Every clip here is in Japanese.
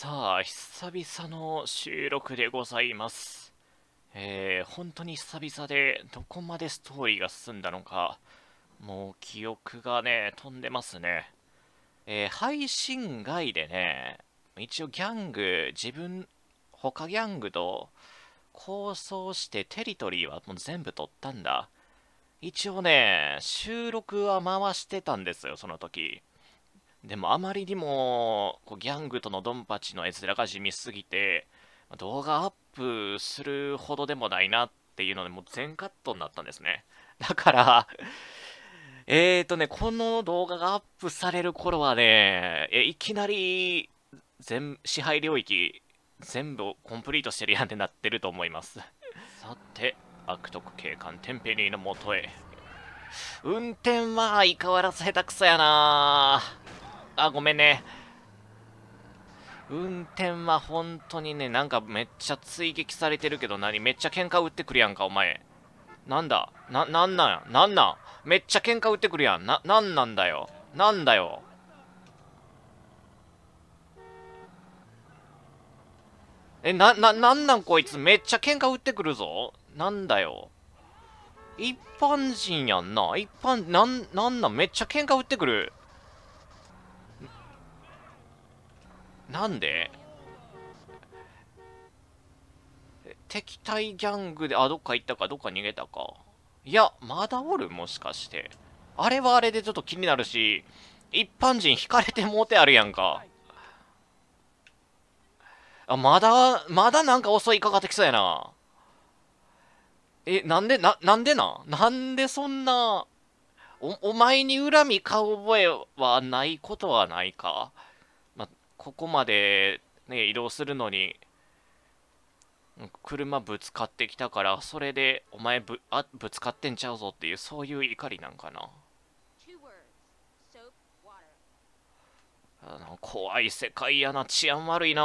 さあ、久々の収録でございます。えー、本当に久々で、どこまでストーリーが進んだのか、もう記憶がね、飛んでますね。えー、配信外でね、一応ギャング、自分、他ギャングと構想してテリトリーはもう全部取ったんだ。一応ね、収録は回してたんですよ、その時。でもあまりにもこうギャングとのドンパチの絵面が地味すぎて動画アップするほどでもないなっていうのでもう全カットになったんですね だからえーとねこの動画がアップされる頃はねえいきなり全支配領域全部コンプリートしてるやんってなってると思います さて悪徳警官テンペリーのもとへ運転は相変わらず下手くそやなぁあ、ごめんね。運転は本当にね、なんかめっちゃ追撃されてるけど何めっちゃ喧嘩売ってくるやんか、お前。なんだな、なんなんやなんなんめっちゃ喧嘩売ってくるやん。な、なんなんだよなんだよえ、な、な、なんなんこいつめっちゃ喧嘩売ってくるぞなんだよ一般人やんな。一般、なん、なんなんめっちゃ喧嘩売ってくる。なんで敵対ギャングで、あ、どっか行ったか、どっか逃げたか。いや、まだおるもしかして。あれはあれでちょっと気になるし、一般人引かれてもうてあるやんか。あ、まだ、まだなんか襲いかかってきそうやな。え、なんで、な、なんでななんでそんな、お、お前に恨みか覚えはないことはないか。ここまで、ね、移動するのに車ぶつかってきたからそれでお前ぶあぶつかってんちゃうぞっていうそういう怒りなんかなあの怖い世界やな治安悪いな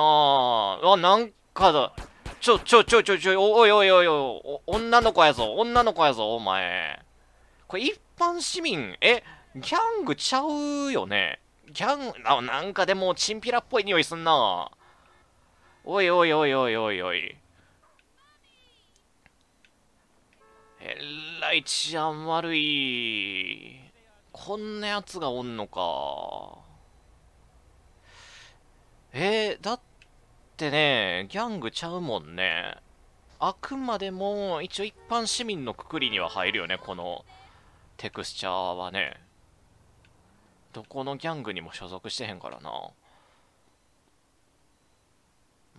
あなんかだちょちょちょちょちょおいおいおいおい女の子やぞ女の子やぞお前これ一般市民えギャングちゃうよねギャンあ、なんかでも、チンピラっぽい匂いすんな。おいおいおいおいおいおい。えらい治安悪い。こんなやつがおんのか。えー、だってね、ギャングちゃうもんね。あくまでも、一応一般市民のくくりには入るよね、このテクスチャーはね。どこのギャングにも所属してへんからな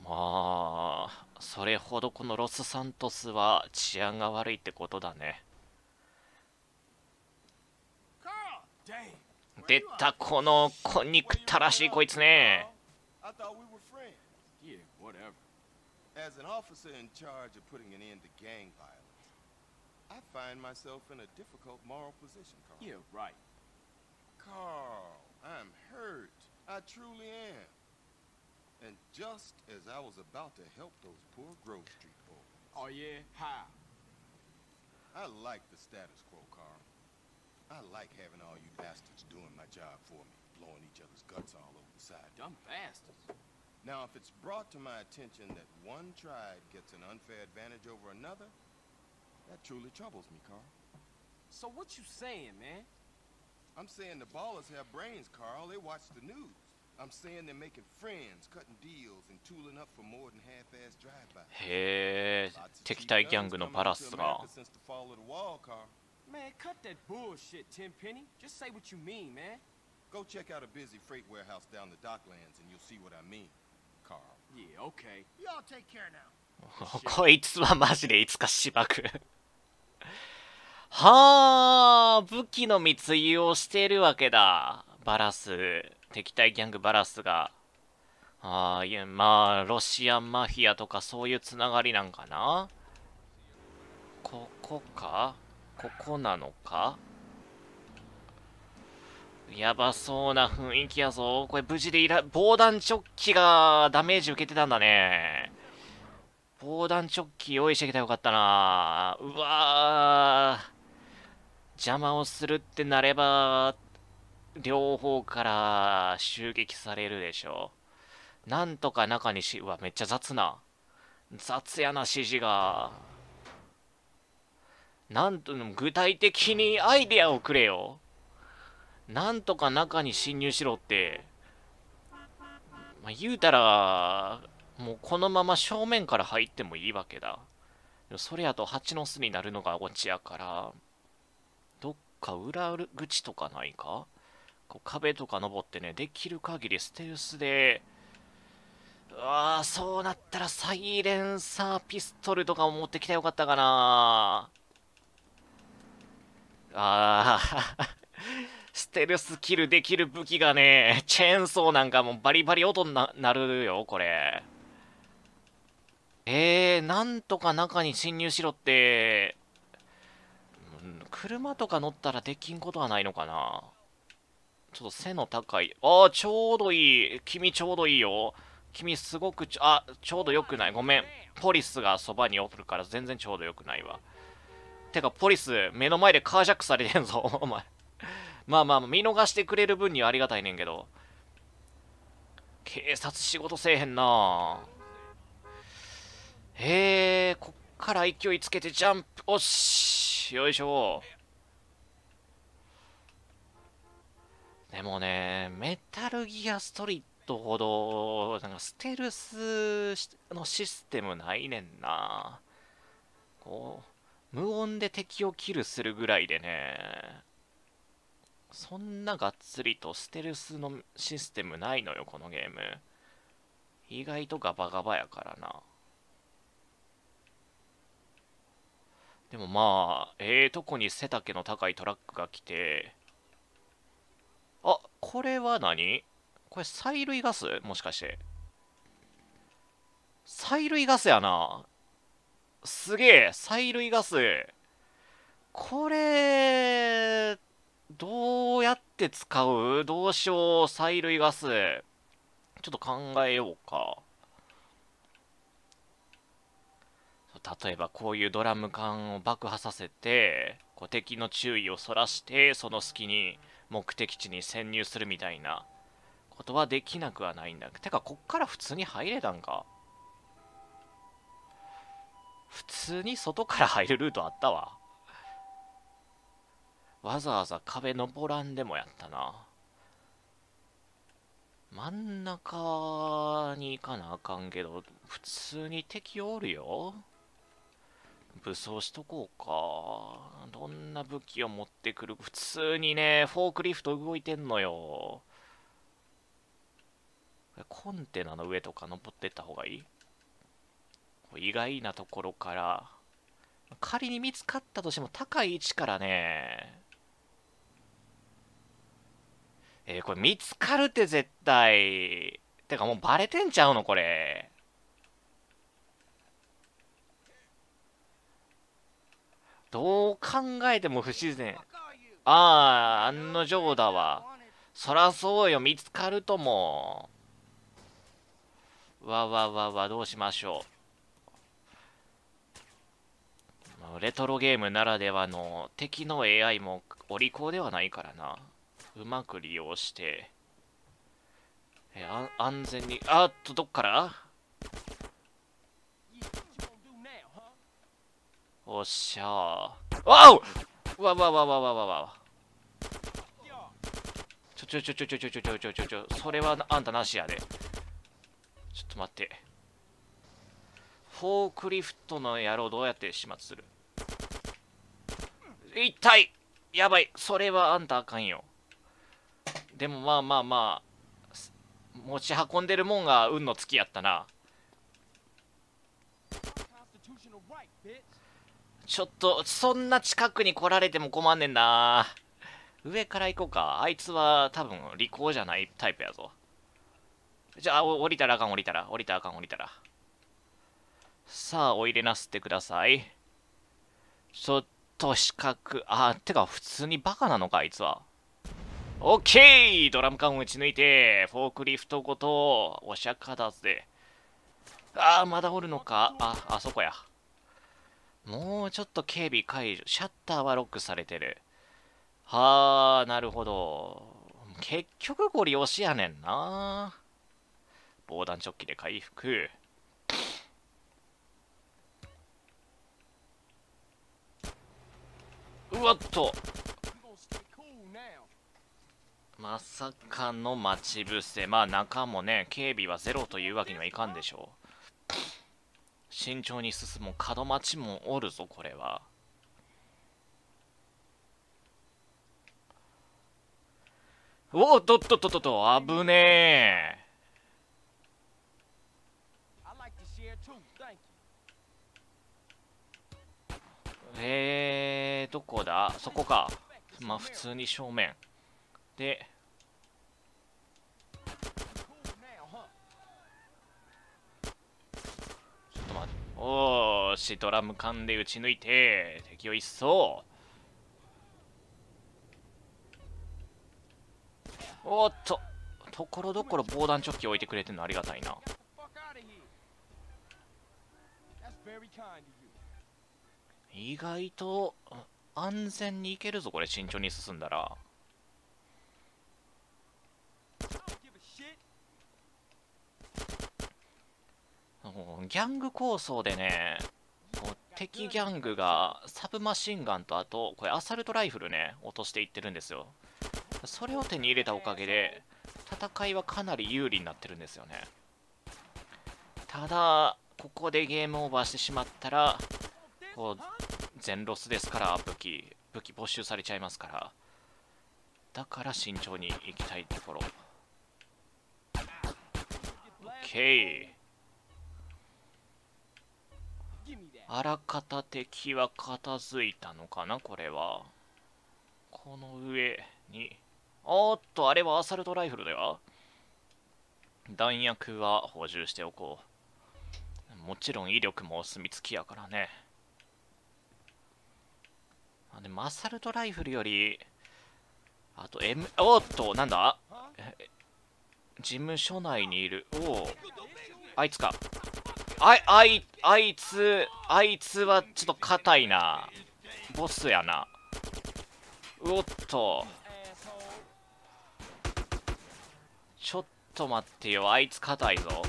まあそれほどこのロスサントスは治安が悪いってことだね出たこのこにたらしいこいつねい Carl, I'm hurt. I truly am. And just as I was about to help those poor Grove Street boys. Oh, yeah? How? I like the status quo, Carl. I like having all you bastards doing my job for me, blowing each other's guts all over the side. Dumb bastards. Now, if it's brought to my attention that one tribe gets an unfair advantage over another, that truly troubles me, Carl. So what you saying, man? I'm saying the ballers have brains, Carl. They watch the news. I'm saying they're making friends, cutting deals, and tooling up for more than half-ass drive-by. h e え、敵対ギャングのパラスが。Since the fall of the wall, Carl. Man, cut that bullshit, Tenpenny. Just say what you mean, man. Go check out a busy freight warehouse down the docklands, and you'll see what I mean, Carl. Yeah, okay. Y'all take care now. こいつはマジでいつかしばく。はあ、武器の密輸をしているわけだ。バラス、敵対ギャングバラスが。ああ、いや、まあ、ロシアンマフィアとかそういうつながりなんかなここかここなのかやばそうな雰囲気やぞ。これ無事でいら、防弾チョッキがダメージ受けてたんだね。防弾チョッキ用意してきたらよかったな。うわー。邪魔をするってなれば、両方から襲撃されるでしょう。なんとか中にし、うわ、めっちゃ雑な。雑やな指示が。なんと、具体的にアイデアをくれよ。なんとか中に侵入しろって。まあ、言うたら、もうこのまま正面から入ってもいいわけだ。それやと蜂の巣になるのがオチやから。か裏口とかないかこう壁とか登ってね、できる限りステルスで、ああ、そうなったらサイレンサーピストルとかも持ってきたよかったかなああ ステルスキルできる武器がね、チェーンソーなんかもバリバリ音になるよ、これ。えー、なんとか中に侵入しろって、車とか乗ったらできんことはないのかなちょっと背の高い。ああ、ちょうどいい。君ちょうどいいよ。君すごくちょ、あ、ちょうどよくない。ごめん。ポリスがそばにおるから全然ちょうどよくないわ。てか、ポリス、目の前でカージャックされてんぞ、お前。まあまあ、見逃してくれる分にはありがたいねんけど。警察仕事せえへんなへえ、こっから勢いつけてジャンプ。おっししよいしょでもねメタルギアストリートほどなんかステルスのシステムないねんなこう無音で敵をキルするぐらいでねそんながっつりとステルスのシステムないのよこのゲーム意外とガバガバやからなでもまあ、ええー、とこに背丈の高いトラックが来て、あ、これは何これ催涙ガスもしかして。催涙ガスやな。すげえ、催涙ガス。これ、どうやって使うどうしよう、催涙ガス。ちょっと考えようか。例えばこういうドラム缶を爆破させてこう敵の注意をそらしてその隙に目的地に潜入するみたいなことはできなくはないんだてかこっから普通に入れたんか普通に外から入るルートあったわわざわざ壁登らんでもやったな真ん中に行かなあかんけど普通に敵おるよ武装しとこうか。どんな武器を持ってくる普通にね、フォークリフト動いてんのよ。コンテナの上とか登ってった方がいい意外なところから、仮に見つかったとしても高い位置からね、えー、これ見つかるって絶対。てかもうバレてんちゃうのこれ。どう考えても不自然。ああ、案の定だわ。そらそうよ、見つかるとも。わわわわ、どうしましょう。レトロゲームならではの敵の AI もお利口ではないからな。うまく利用して。え、安全に、あっと、どっからおっしゃーわおわわわわわわわちょちょちょちょちょちょちょちょちょちょちょそれはあんたなしやでちょっと待ってフォークリフトの野郎どうやって始末する一体やばいそれはあんたあかんよでもまあまあまあ持ち運んでるもんが運の月やったなちょっと、そんな近くに来られても困んねんな上から行こうか。あいつは多分、利口じゃないタイプやぞ。じゃあ、降りたらあかん、降りたら。降りたらあかん、降りたら。さあ、おいでなすってください。ちょっと、四角。あ、てか、普通にバカなのか、あいつは。オッケードラム缶を打ち抜いて、フォークリフトごと、お釈迦だぜ。あー、まだおるのか。あ、あそこや。もうちょっと警備解除。シャッターはロックされてる。はあ、なるほど。結局ご利用しやねんな。防弾チョッキで回復。うわっとまさかの待ち伏せまあ中もね警備はゼロというわけにはいかんでしょう慎重に進む門待もおるぞこれはおおとっとっとっと危ねええー、どこだそこかまあ普通に正面でおーしドラム缶で撃ち抜いて敵を一掃おっとところどころ防弾チョッキ置いてくれてるのありがたいな意外と安全に行けるぞこれ慎重に進んだらギャング構想でね、敵ギャングがサブマシンガンとあと、これアサルトライフルね、落としていってるんですよ。それを手に入れたおかげで、戦いはかなり有利になってるんですよね。ただ、ここでゲームオーバーしてしまったら、こう、全ロスですから、武器、武器没収されちゃいますから。だから慎重に行きたいところ。OK。あらかた敵は片付いたのかなこれはこの上におっとあれはアサルトライフルだよ弾薬は補充しておこうもちろん威力もお墨付きやからねあでもアサルトライフルよりあと M おっとなんだ事務所内にいるおおあいつかああいあいつあいつはちょっと硬いなボスやなうおっとちょっと待ってよあいつ硬いぞ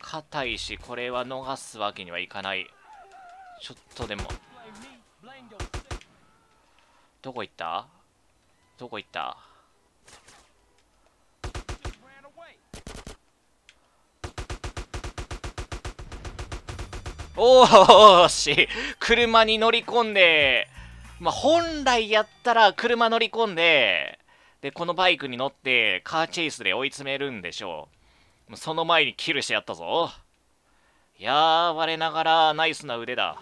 硬いしこれは逃すわけにはいかないちょっとでもどこ行ったどこ行ったおーし、車に乗り込んで、まあ、本来やったら車乗り込んで、で、このバイクに乗ってカーチェイスで追い詰めるんでしょう。その前にキルしてやったぞ。いやー、我ながらナイスな腕だ。